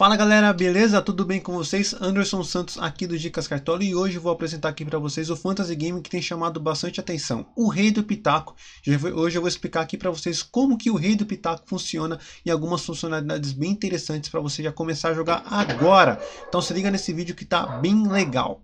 Fala galera, beleza? Tudo bem com vocês? Anderson Santos aqui do Dicas Cartola e hoje vou apresentar aqui para vocês o Fantasy Game que tem chamado bastante atenção, o Rei do Pitaco. Hoje eu vou explicar aqui para vocês como que o Rei do Pitaco funciona e algumas funcionalidades bem interessantes para você já começar a jogar agora. Então se liga nesse vídeo que tá bem legal.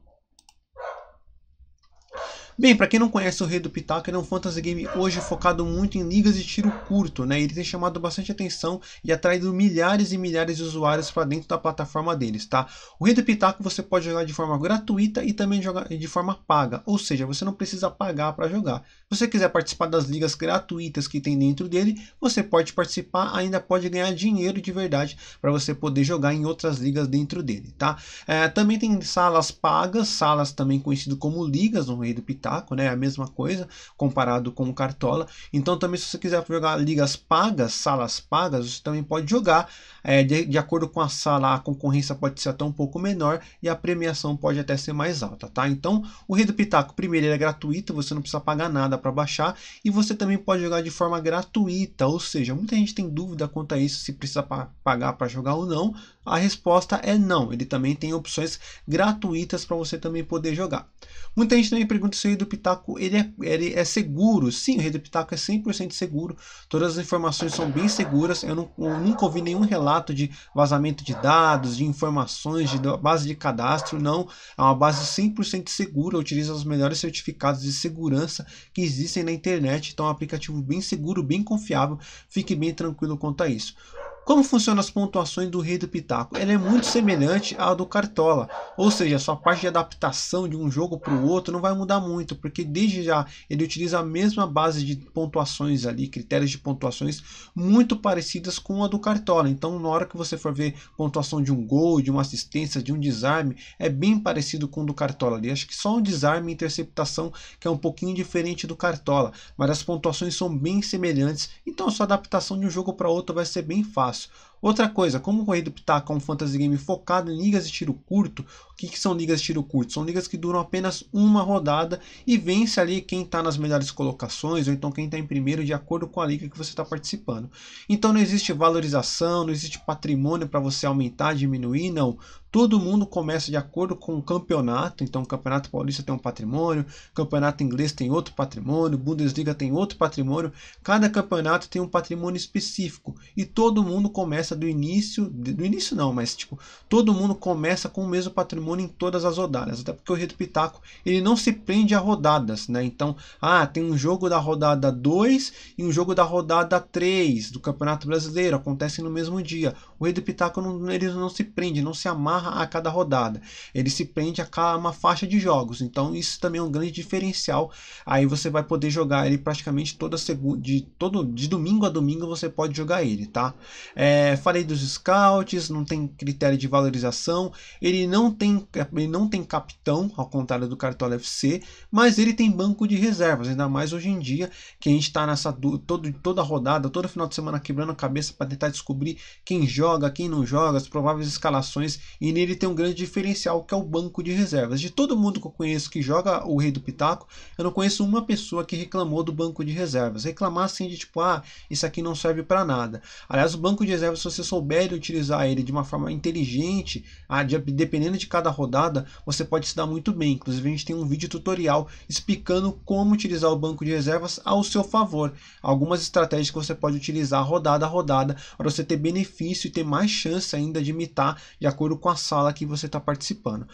Bem, para quem não conhece o Rei do Pitaco, ele é um fantasy game hoje focado muito em ligas de tiro curto, né? Ele tem chamado bastante atenção e atraído milhares e milhares de usuários para dentro da plataforma deles, tá? O Rei do Pitaco você pode jogar de forma gratuita e também jogar de forma paga, ou seja, você não precisa pagar para jogar. Se você quiser participar das ligas gratuitas que tem dentro dele, você pode participar, ainda pode ganhar dinheiro de verdade para você poder jogar em outras ligas dentro dele, tá? É, também tem salas pagas, salas também conhecidas como ligas no Rei do Pitaco Pitaco, né? É a mesma coisa comparado com o Cartola. Então, também, se você quiser jogar ligas pagas, salas pagas, você também pode jogar. É, de, de acordo com a sala, a concorrência pode ser até um pouco menor e a premiação pode até ser mais alta, tá? Então, o Rei do Pitaco, primeiro, ele é gratuito, você não precisa pagar nada para baixar e você também pode jogar de forma gratuita, ou seja, muita gente tem dúvida quanto a isso, se precisa pa pagar para jogar ou não. A resposta é não, ele também tem opções gratuitas para você também poder jogar. Muita gente também pergunta se Rei do Pitaco ele é, ele é seguro. Sim, o Rei do Pitaco é 100% seguro. Todas as informações são bem seguras. Eu, não, eu, nunca ouvi nenhum relato de vazamento de dados, de informações, de base de cadastro. Não. É uma base 100% segura. Utiliza os melhores certificados de segurança que existem na internet. Então é um aplicativo bem seguro, bem confiável. Fique bem tranquilo quanto a isso. Como funcionam as pontuações do Rei do Pitaco? Ela é muito semelhante à do Cartola, ou seja, sua parte de adaptação de um jogo para o outro não vai mudar muito, porque desde já ele utiliza a mesma base de pontuações ali, critérios de pontuações muito parecidas com a do Cartola. Então, na hora que você for ver pontuação de um gol, de uma assistência, de um desarme, é bem parecido com o do Cartola ali. Acho que só um desarme e interceptação que é um pouquinho diferente do Cartola, mas as pontuações são bem semelhantes, então a sua adaptação de um jogo para outro vai ser bem fácil. glass. Outra coisa, como o corrido Pitaco é um fantasy game focado em ligas de tiro curto, o que, que são ligas de tiro curto? São ligas que duram apenas uma rodada e vence ali quem está nas melhores colocações ou então quem está em primeiro de acordo com a liga que você está participando. Então não existe valorização, não existe patrimônio para você aumentar, diminuir, não. Todo mundo começa de acordo com o campeonato, então o Campeonato Paulista tem um patrimônio, o Campeonato Inglês tem outro patrimônio, Bundesliga tem outro patrimônio, cada campeonato tem um patrimônio específico e todo mundo começa começa do início, do início não, mas tipo, todo mundo começa com o mesmo patrimônio em todas as rodadas, até porque o Rei do Pitaco, ele não se prende a rodadas, né? Então, ah, tem um jogo da rodada 2 e um jogo da rodada 3 do Campeonato Brasileiro, acontecem no mesmo dia. O Rei do Pitaco, não, ele não se prende, não se amarra a cada rodada, ele se prende a cada, uma faixa de jogos, então isso também é um grande diferencial, aí você vai poder jogar ele praticamente toda segunda, de, todo, de domingo a domingo você pode jogar ele, tá? É, é, falei dos scouts, não tem critério de valorização, ele não tem, ele não tem capitão, ao contrário do Cartola FC, mas ele tem banco de reservas, ainda mais hoje em dia, que a gente está nessa todo, toda rodada, todo final de semana quebrando a cabeça para tentar descobrir quem joga, quem não joga, as prováveis escalações, e nele tem um grande diferencial que é o banco de reservas. De todo mundo que eu conheço que joga o Rei do Pitaco, eu não conheço uma pessoa que reclamou do banco de reservas. Reclamar assim de tipo, ah, isso aqui não serve para nada. Aliás, o banco de reservas você souber utilizar ele de uma forma inteligente, ah, dependendo de cada rodada, você pode se dar muito bem. Inclusive, a gente tem um vídeo tutorial explicando como utilizar o banco de reservas ao seu favor. Algumas estratégias que você pode utilizar rodada a rodada para você ter benefício e ter mais chance ainda de imitar de acordo com a sala que você está participando.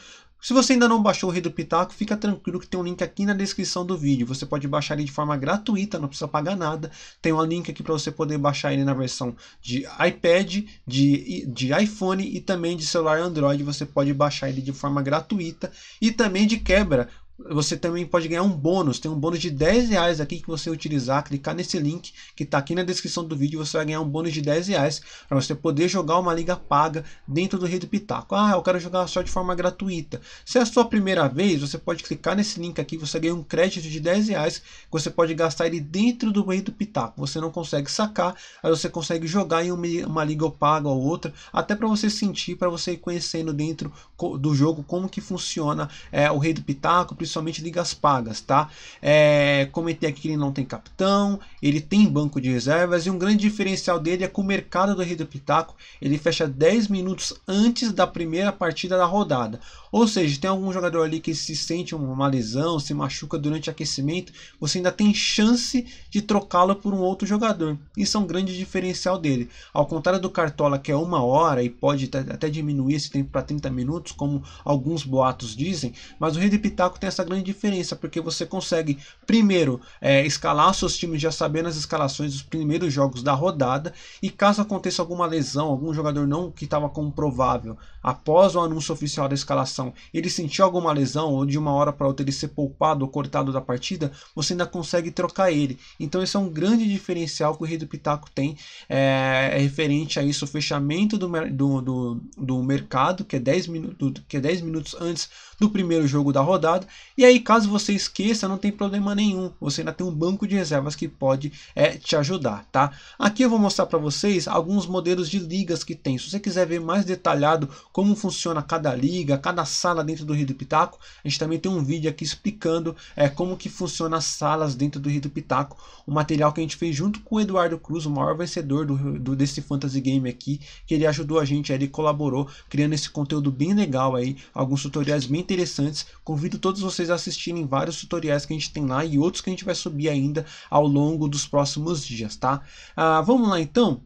Se você ainda não baixou o Rei do Pitaco, fica tranquilo que tem um link aqui na descrição do vídeo. Você pode baixar ele de forma gratuita, não precisa pagar nada. Tem um link aqui para você poder baixar ele na versão de iPad, de, de iPhone e também de celular Android. Você pode baixar ele de forma gratuita e também de quebra você também pode ganhar um bônus. Tem um bônus de 10 reais aqui que você utilizar, clicar nesse link que está aqui na descrição do vídeo, você vai ganhar um bônus de 10 reais para você poder jogar uma liga paga dentro do Rei do Pitaco. Ah, eu quero jogar só de forma gratuita. Se é a sua primeira vez, você pode clicar nesse link aqui, você ganha um crédito de 10 reais que você pode gastar ele dentro do Rei do Pitaco. Você não consegue sacar, aí você consegue jogar em uma, uma liga paga ou outra, até para você sentir, para você ir conhecendo dentro do jogo como que funciona é, o Rei do Pitaco, principalmente ligas pagas, tá? É, comentei aqui que ele não tem capitão, ele tem banco de reservas e um grande diferencial dele é que o mercado do Rei do Pitaco ele fecha 10 minutos antes da primeira partida da rodada. Ou seja, tem algum jogador ali que se sente uma lesão, se machuca durante aquecimento, você ainda tem chance de trocá-lo por um outro jogador. Isso é um grande diferencial dele. Ao contrário do Cartola, que é uma hora e pode até diminuir esse tempo para 30 minutos, como alguns boatos dizem, mas o Rede Pitaco tem essa grande diferença, porque você consegue, primeiro, é, escalar seus times já sabendo as escalações dos primeiros jogos da rodada, e caso aconteça alguma lesão, algum jogador não que estava comprovável após o anúncio oficial da escalação, ele sentiu alguma lesão ou de uma hora para outra ele ser poupado ou cortado da partida, você ainda consegue trocar ele. Então esse é um grande diferencial que o Rei do Pitaco tem é, é referente a isso, o fechamento do, do, do, do mercado, que é 10 minutos, que é 10 minutos antes do primeiro jogo da rodada. E aí, caso você esqueça, não tem problema nenhum. Você ainda tem um banco de reservas que pode é, te ajudar, tá? Aqui eu vou mostrar para vocês alguns modelos de ligas que tem. Se você quiser ver mais detalhado como funciona cada liga, cada sala dentro do Rio do Pitaco, a gente também tem um vídeo aqui explicando é, como que funciona as salas dentro do Rio do Pitaco. O material que a gente fez junto com o Eduardo Cruz, o maior vencedor do, do desse fantasy game aqui, que ele ajudou a gente, ele colaborou criando esse conteúdo bem legal aí, alguns tutoriais bem interessantes. Convido todos vocês a assistirem vários tutoriais que a gente tem lá e outros que a gente vai subir ainda ao longo dos próximos dias, tá? Ah, vamos lá então?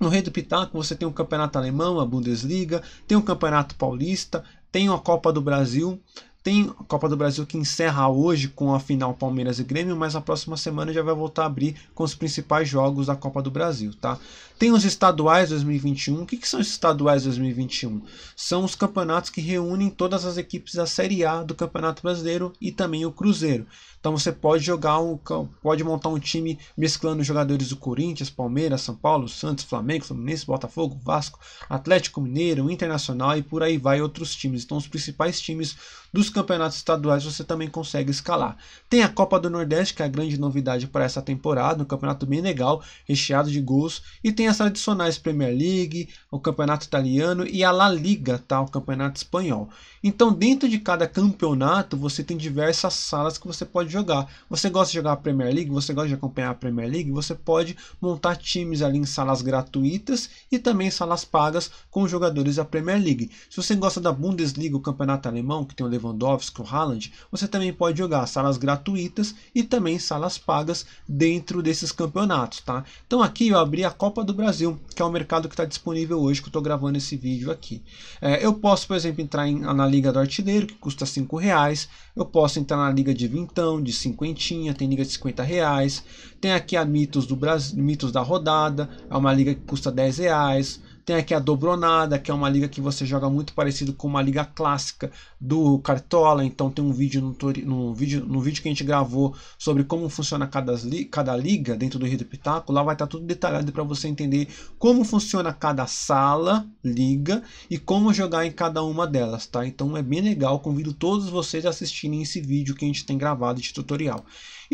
No Rei do Pitaco você tem o Campeonato Alemão, a Bundesliga, tem o Campeonato Paulista, tem a Copa do Brasil, tem a Copa do Brasil que encerra hoje com a final Palmeiras e Grêmio, mas a próxima semana já vai voltar a abrir com os principais jogos da Copa do Brasil, tá? Tem os estaduais 2021. O que, que são os estaduais 2021? São os campeonatos que reúnem todas as equipes da Série A do Campeonato Brasileiro e também o Cruzeiro. Então você pode jogar um, pode montar um time mesclando jogadores do Corinthians, Palmeiras, São Paulo, Santos, Flamengo, Fluminense, Botafogo, Vasco, Atlético Mineiro, Internacional e por aí vai outros times. Então os principais times dos campeonatos estaduais você também consegue escalar. Tem a Copa do Nordeste, que é a grande novidade para essa temporada, um campeonato bem legal, recheado de gols, e tem as tradicionais Premier League, o Campeonato Italiano e a La Liga, tá? O Campeonato Espanhol. Então, dentro de cada campeonato, você tem diversas salas que você pode jogar. Você gosta de jogar a Premier League, você gosta de acompanhar a Premier League, você pode montar times ali em salas gratuitas e também salas pagas com jogadores da Premier League. Se você gosta da Bundesliga, o campeonato alemão, que tem o Lewandowski, o Haaland, você também pode jogar salas gratuitas e também salas pagas dentro desses campeonatos, tá? Então aqui eu abri a Copa do Brasil, que é o mercado que está disponível hoje, que eu estou gravando esse vídeo aqui. É, eu posso, por exemplo, entrar em, na Liga do Artilheiro, que custa 5 reais, eu posso entrar na Liga de Vintão, de cinquentinha, tem liga de 50 reais. Tem aqui a Mitos, do Brasil, Mitos da Rodada, é uma liga que custa 10 reais. Tem aqui a dobronada, que é uma liga que você joga muito parecido com uma liga clássica do Cartola. Então tem um vídeo no, no vídeo, no vídeo que a gente gravou sobre como funciona cada, cada liga dentro do Rio do Pitaco. Lá vai estar tá tudo detalhado para você entender como funciona cada sala, liga e como jogar em cada uma delas, tá? Então é bem legal. Convido todos vocês a assistirem esse vídeo que a gente tem gravado de tutorial.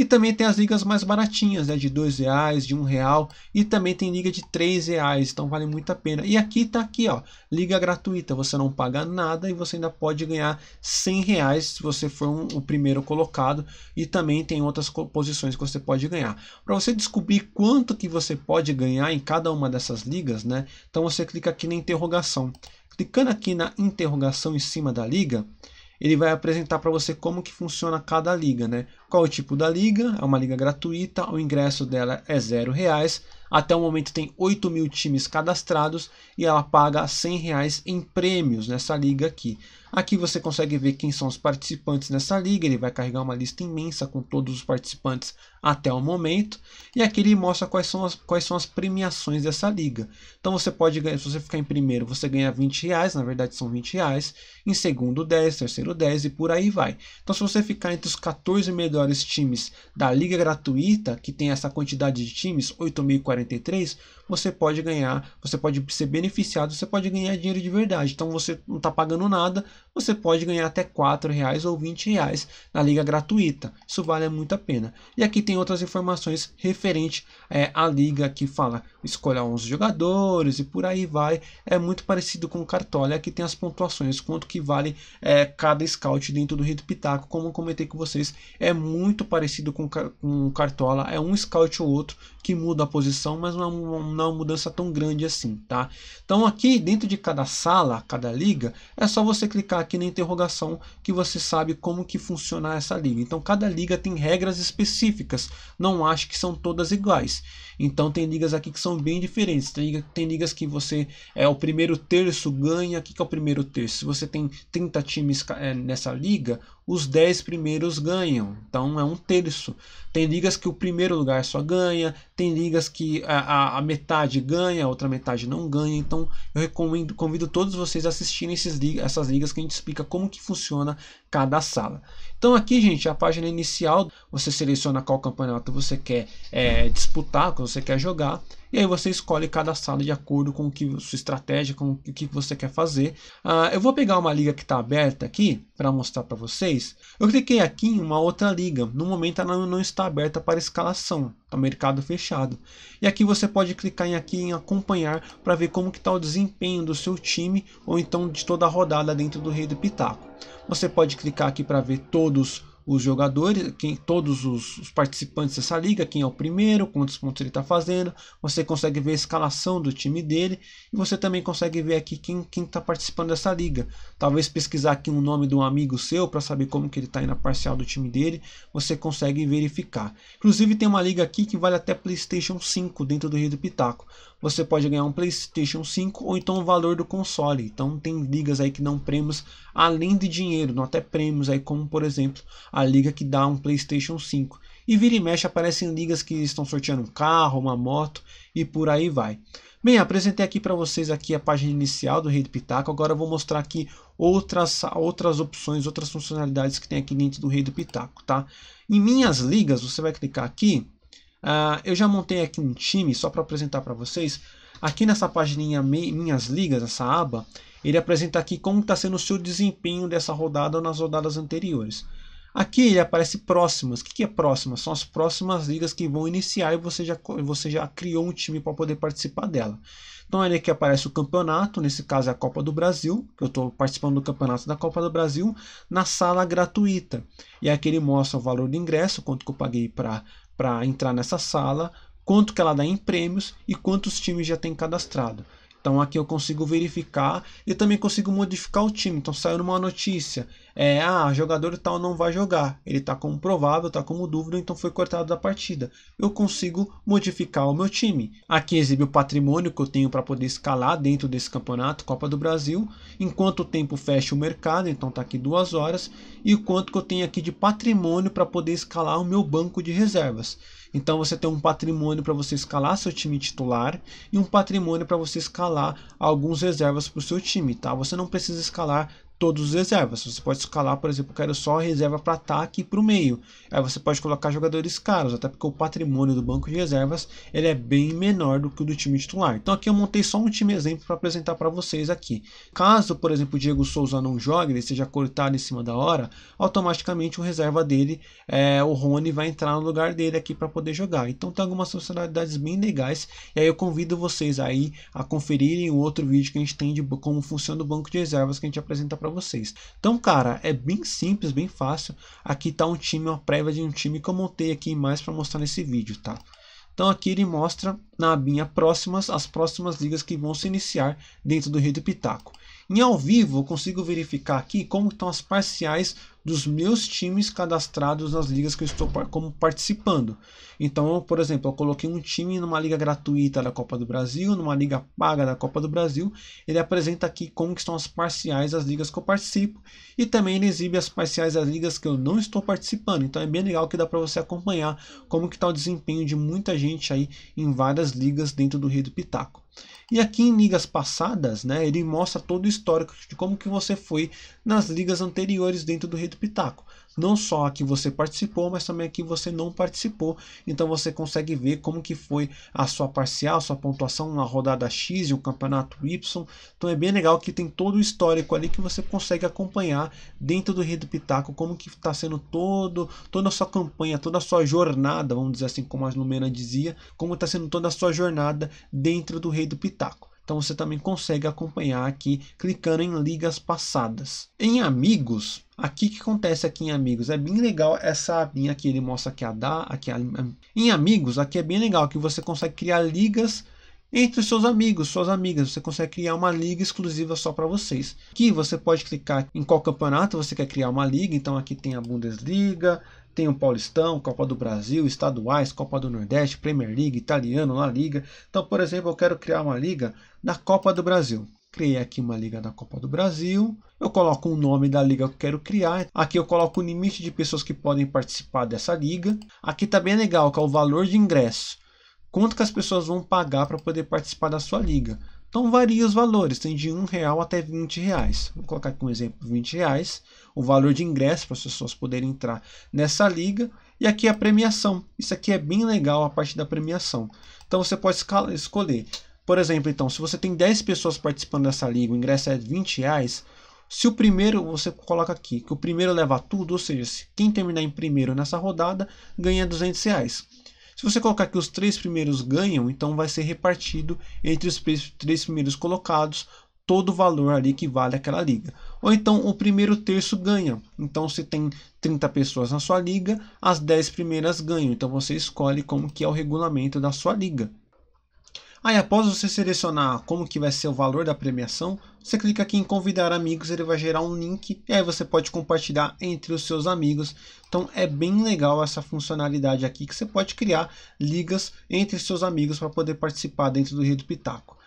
E também tem as ligas mais baratinhas, né, de R$ reais, de um real e também tem liga de R$ reais, então vale muito a pena. E aqui tá aqui, ó, liga gratuita, você não paga nada e você ainda pode ganhar R$ reais se você for um, o primeiro colocado e também tem outras posições que você pode ganhar. Para você descobrir quanto que você pode ganhar em cada uma dessas ligas, né? Então você clica aqui na interrogação. Clicando aqui na interrogação em cima da liga, ele vai apresentar para você como que funciona cada liga, né? Qual o tipo da liga? É uma liga gratuita, o ingresso dela é zero reais. Até o momento tem 8 mil times cadastrados e ela paga 100 reais em prêmios nessa liga aqui. Aqui você consegue ver quem são os participantes nessa liga, ele vai carregar uma lista imensa com todos os participantes até o momento, e aqui ele mostra quais são as, quais são as premiações dessa liga. Então você pode ganhar, se você ficar em primeiro, você ganha 20 reais, na verdade são 20 reais, em segundo 10, terceiro 10 e por aí vai. Então se você ficar entre os 14 melhores times da liga gratuita, que tem essa quantidade de times, 8.043, você pode ganhar, você pode ser beneficiado, você pode ganhar dinheiro de verdade. Então você não está pagando nada, você pode ganhar até R$ reais ou R$ reais na liga gratuita. Isso vale muito a pena. E aqui tem outras informações referente é, à liga que fala escolher uns jogadores e por aí vai. É muito parecido com o Cartola. Aqui tem as pontuações, quanto que vale é, cada scout dentro do Rio do Pitaco. Como eu comentei com vocês, é muito parecido com, com o Cartola. É um scout ou outro que muda a posição, mas não é uma, não é uma mudança tão grande assim, tá? Então aqui dentro de cada sala, cada liga, é só você clicar aqui na interrogação que você sabe como que funciona essa liga. Então cada liga tem regras específicas, não acho que são todas iguais. Então tem ligas aqui que são bem diferentes, tem, liga, tem ligas que você é o primeiro terço ganha, o que, que é o primeiro terço? Se você tem 30 times é, nessa liga, os 10 primeiros ganham, então é um terço. Tem ligas que o primeiro lugar só ganha, tem ligas que a, a, a metade ganha, a outra metade não ganha, então eu recomendo, convido todos vocês a assistirem esses, essas ligas que a gente gente explica como que funciona cada sala. Então aqui, gente, a página inicial, você seleciona qual campeonato você quer é, disputar, que você quer jogar, e aí você escolhe cada sala de acordo com que, sua estratégia, com o que você quer fazer. Ah, eu vou pegar uma liga que está aberta aqui, para mostrar para vocês. Eu cliquei aqui em uma outra liga, no momento ela não está aberta para escalação, está mercado fechado. E aqui você pode clicar em aqui em acompanhar para ver como que está o desempenho do seu time, ou então de toda a rodada dentro do Rei do Pitaco. Você pode clicar aqui para ver todos os jogadores, quem, todos os, os, participantes dessa liga, quem é o primeiro, quantos pontos ele está fazendo. Você consegue ver a escalação do time dele e você também consegue ver aqui quem está participando dessa liga. Talvez pesquisar aqui um nome de um amigo seu para saber como que ele está indo na parcial do time dele. Você consegue verificar. Inclusive tem uma liga aqui que vale até PlayStation 5 dentro do Rio do Pitaco você pode ganhar um PlayStation 5 ou então o valor do console. Então tem ligas aí que dão prêmios além de dinheiro, não até prêmios aí como por exemplo a liga que dá um PlayStation 5. E vira e mexe aparecem ligas que estão sorteando um carro, uma moto e por aí vai. Bem, apresentei aqui para vocês aqui a página inicial do do Pitaco. Agora vou mostrar aqui outras, outras opções, outras funcionalidades que tem aqui dentro do do Pitaco, tá? Em minhas ligas, você vai clicar aqui Uh, eu já montei aqui um time só para apresentar para vocês. Aqui nessa página Minhas Ligas, essa aba, ele apresenta aqui como está sendo o seu desempenho dessa rodada ou nas rodadas anteriores. Aqui ele aparece próximas. O que, que é próximas? São as próximas ligas que vão iniciar e você já, você já criou um time para poder participar dela. Então ele é aqui aparece o campeonato, nesse caso é a Copa do Brasil, que eu estou participando do campeonato da Copa do Brasil, na sala gratuita. E aqui ele mostra o valor do ingresso, quanto que eu paguei para para entrar nessa sala, quanto que ela dá em prêmios e quantos times já tem cadastrado. Então aqui eu consigo verificar e também consigo modificar o time. Então saiu numa notícia, é, ah, jogador tal não vai jogar, ele está como provável, está como dúvida, então foi cortado da partida. Eu consigo modificar o meu time. Aqui exibe o patrimônio que eu tenho para poder escalar dentro desse campeonato, Copa do Brasil, enquanto o tempo fecha o mercado, então está aqui duas horas, e o quanto que eu tenho aqui de patrimônio para poder escalar o meu banco de reservas. Então você tem um patrimônio para você escalar seu time titular e um patrimônio para você escalar alguns reservas para o seu time, tá? Você não precisa escalar todos os reservas. Você pode escalar, por exemplo, quero só reserva para ataque tá e para o meio. Aí você pode colocar jogadores caros, até porque o patrimônio do banco de reservas ele é bem menor do que o do time titular. Então aqui eu montei só um time exemplo para apresentar para vocês aqui. Caso, por exemplo, o Diego Souza não jogue, ele seja cortado em cima da hora, automaticamente o reserva dele, é, o Rony, vai entrar no lugar dele aqui para poder jogar. Então tem algumas funcionalidades bem legais. E aí eu convido vocês aí a conferirem o outro vídeo que a gente tem de como funciona o banco de reservas que a gente apresenta para vocês. Então, cara, é bem simples, bem fácil. Aqui tá um time, uma prévia de um time que eu montei aqui mais para mostrar nesse vídeo, tá? Então aqui ele mostra na abinha próximas as próximas ligas que vão se iniciar dentro do Rei do Pitaco. Em ao vivo eu consigo verificar aqui como estão as parciais dos meus times cadastrados nas ligas que eu estou como participando. Então, por exemplo, eu coloquei um time numa liga gratuita da Copa do Brasil, numa liga paga da Copa do Brasil, ele apresenta aqui como estão as parciais das ligas que eu participo e também ele exibe as parciais das ligas que eu não estou participando. Então é bem legal que dá para você acompanhar como que está o desempenho de muita gente aí em várias ligas dentro do Rei do Pitaco. E aqui em ligas passadas, né, ele mostra todo o histórico de como que você foi nas ligas anteriores dentro do Rei do Pitaco não só a que você participou, mas também a que você não participou. Então você consegue ver como que foi a sua parcial, a sua pontuação na rodada X e o campeonato Y. Então é bem legal que tem todo o histórico ali que você consegue acompanhar dentro do Rei do Pitaco, como que está sendo todo, toda a sua campanha, toda a sua jornada, vamos dizer assim, como a Lumena dizia, como está sendo toda a sua jornada dentro do Rei do Pitaco. Então você também consegue acompanhar aqui clicando em ligas passadas. Em amigos, Aqui que acontece aqui em Amigos, é bem legal essa abinha aqui, ele mostra que é a dar aqui é a... em Amigos, aqui é bem legal que você consegue criar ligas entre os seus amigos, suas amigas, você consegue criar uma liga exclusiva só para vocês. Aqui você pode clicar em qual campeonato você quer criar uma liga, então aqui tem a Bundesliga, tem o Paulistão, Copa do Brasil, estaduais, Copa do Nordeste, Premier League, Italiano, La Liga. Então, por exemplo, eu quero criar uma liga da Copa do Brasil criei aqui uma liga da Copa do Brasil, eu coloco o nome da liga que eu quero criar, aqui eu coloco o limite de pessoas que podem participar dessa liga, aqui tá bem é legal, que é o valor de ingresso, quanto que as pessoas vão pagar para poder participar da sua liga. Então varia os valores, tem de um real até 20 reais. Vou colocar aqui um exemplo, 20 reais, o valor de ingresso para as pessoas poderem entrar nessa liga. E aqui é a premiação. Isso aqui é bem legal a parte da premiação. Então você pode escolher por exemplo, então, se você tem 10 pessoas participando dessa liga, o ingresso é 20 reais. Se o primeiro, você coloca aqui, que o primeiro leva tudo, ou seja, se quem terminar em primeiro nessa rodada, ganha 200 reais. Se você colocar que os três primeiros ganham, então vai ser repartido entre os três primeiros colocados todo o valor ali que vale aquela liga. Ou então o primeiro terço ganha. Então se tem 30 pessoas na sua liga, as 10 primeiras ganham. Então você escolhe como que é o regulamento da sua liga. Aí após você selecionar como que vai ser o valor da premiação, você clica aqui em convidar amigos, ele vai gerar um link e aí você pode compartilhar entre os seus amigos. Então é bem legal essa funcionalidade aqui que você pode criar ligas entre seus amigos para poder participar dentro do Rio do Pitaco.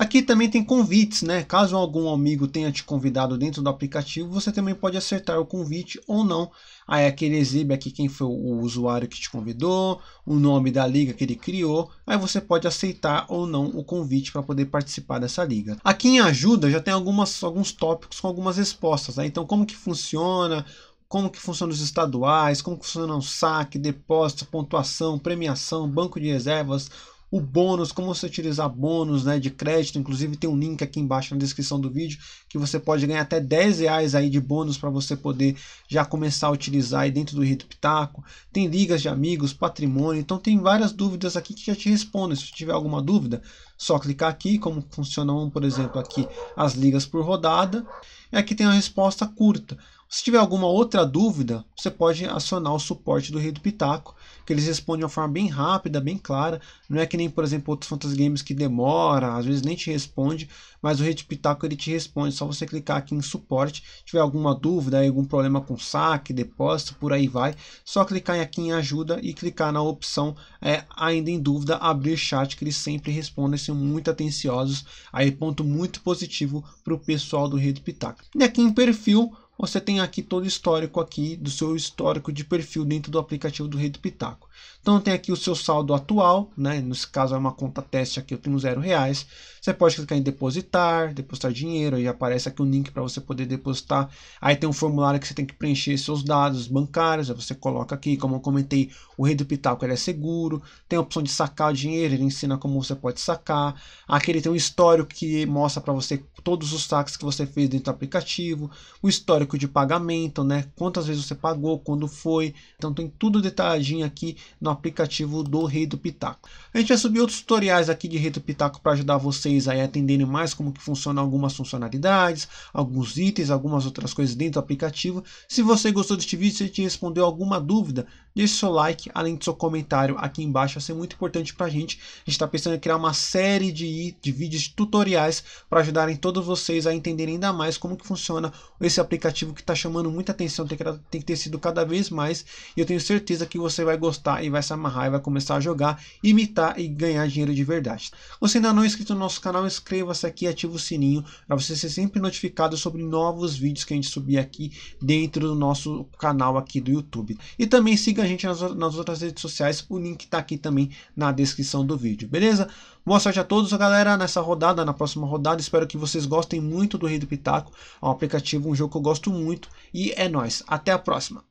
Aqui também tem convites, né? Caso algum amigo tenha te convidado dentro do aplicativo, você também pode acertar o convite ou não. Aí aqui ele exibe aqui quem foi o usuário que te convidou, o nome da liga que ele criou. Aí você pode aceitar ou não o convite para poder participar dessa liga. Aqui em ajuda já tem algumas, alguns tópicos com algumas respostas. Né? Então como que funciona, como que funciona os estaduais, como funciona o saque, depósito, pontuação, premiação, banco de reservas, o bônus, como você utilizar bônus né, de crédito. Inclusive tem um link aqui embaixo na descrição do vídeo que você pode ganhar até 10 reais aí de bônus para você poder já começar a utilizar aí dentro do Rito Pitaco. Tem ligas de amigos, patrimônio, então tem várias dúvidas aqui que já te respondo Se tiver alguma dúvida, só clicar aqui, como funcionam, por exemplo, aqui as ligas por rodada. E aqui tem a resposta curta se tiver alguma outra dúvida, você pode acionar o suporte do Rei do Pitaco, que eles respondem de uma forma bem rápida, bem clara. Não é que nem, por exemplo, outros Fantasy Games que demora, às vezes nem te responde, mas o Rei do Pitaco ele te responde. Só você clicar aqui em suporte. Se tiver alguma dúvida, algum problema com saque, depósito, por aí vai, só clicar aqui em ajuda e clicar na opção é, ainda em dúvida, abrir chat, que eles sempre respondem, são muito atenciosos. Aí ponto muito positivo para o pessoal do Rei do Pitaco. E aqui em perfil, você tem aqui todo o histórico aqui do seu histórico de perfil dentro do aplicativo do Rei do Pitaco. Então tem aqui o seu saldo atual, né? Nesse caso é uma conta teste aqui, eu tenho zero reais. Você pode clicar em depositar, depositar dinheiro, aí aparece aqui um link para você poder depositar. Aí tem um formulário que você tem que preencher seus dados bancários, aí você coloca aqui, como eu comentei, o Rei do Pitaco ele é seguro, tem a opção de sacar o dinheiro, ele ensina como você pode sacar. Aqui ele tem um histórico que mostra para você todos os saques que você fez dentro do aplicativo, o histórico de pagamento, né? Quantas vezes você pagou, quando foi. Então tem tudo detalhadinho aqui no aplicativo do Rei do Pitaco. A gente vai subir outros tutoriais aqui de Rei do Pitaco para ajudar vocês a entenderem mais como que funciona algumas funcionalidades, alguns itens, algumas outras coisas dentro do aplicativo. Se você gostou deste vídeo, se te respondeu alguma dúvida, Deixe seu like, além do seu comentário aqui embaixo, vai ser muito importante para a gente. A gente está pensando em criar uma série de, de vídeos tutoriais para ajudarem todos vocês a entenderem ainda mais como que funciona esse aplicativo que está chamando muita atenção, tem que, tem que ter sido cada vez mais. E eu tenho certeza que você vai gostar e vai se amarrar e vai começar a jogar, imitar e ganhar dinheiro de verdade. Você ainda não é inscrito no nosso canal, inscreva-se aqui e ative o sininho para você ser sempre notificado sobre novos vídeos que a gente subir aqui dentro do nosso canal aqui do YouTube. E também siga a gente nas, nas outras redes sociais, o link está aqui também na descrição do vídeo, beleza? Boa sorte a todos, galera, nessa rodada, na próxima rodada, espero que vocês gostem muito do Rei do Pitaco, é um aplicativo, um jogo que eu gosto muito, e é nóis, até a próxima!